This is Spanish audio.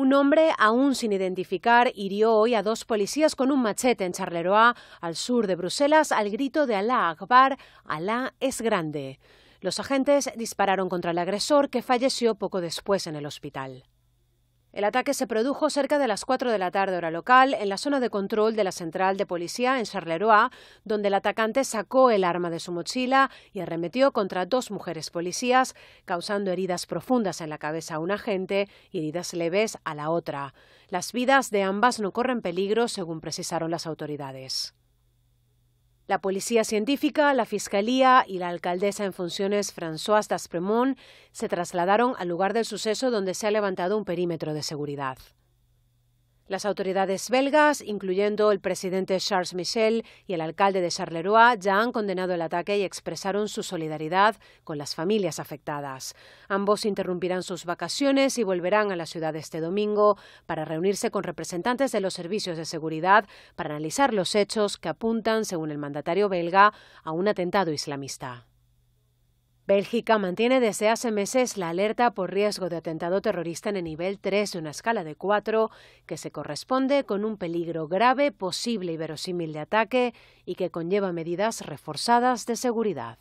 Un hombre aún sin identificar hirió hoy a dos policías con un machete en Charleroi, al sur de Bruselas, al grito de Alá Akbar, Alá es grande. Los agentes dispararon contra el agresor, que falleció poco después en el hospital. El ataque se produjo cerca de las 4 de la tarde hora local en la zona de control de la central de policía en Charleroi, donde el atacante sacó el arma de su mochila y arremetió contra dos mujeres policías, causando heridas profundas en la cabeza a una agente y heridas leves a la otra. Las vidas de ambas no corren peligro, según precisaron las autoridades. La Policía Científica, la Fiscalía y la alcaldesa en funciones Françoise Daspremont se trasladaron al lugar del suceso donde se ha levantado un perímetro de seguridad. Las autoridades belgas, incluyendo el presidente Charles Michel y el alcalde de Charleroi, ya han condenado el ataque y expresaron su solidaridad con las familias afectadas. Ambos interrumpirán sus vacaciones y volverán a la ciudad este domingo para reunirse con representantes de los servicios de seguridad para analizar los hechos que apuntan, según el mandatario belga, a un atentado islamista. Bélgica mantiene desde hace meses la alerta por riesgo de atentado terrorista en el nivel 3 de una escala de 4, que se corresponde con un peligro grave, posible y verosímil de ataque y que conlleva medidas reforzadas de seguridad.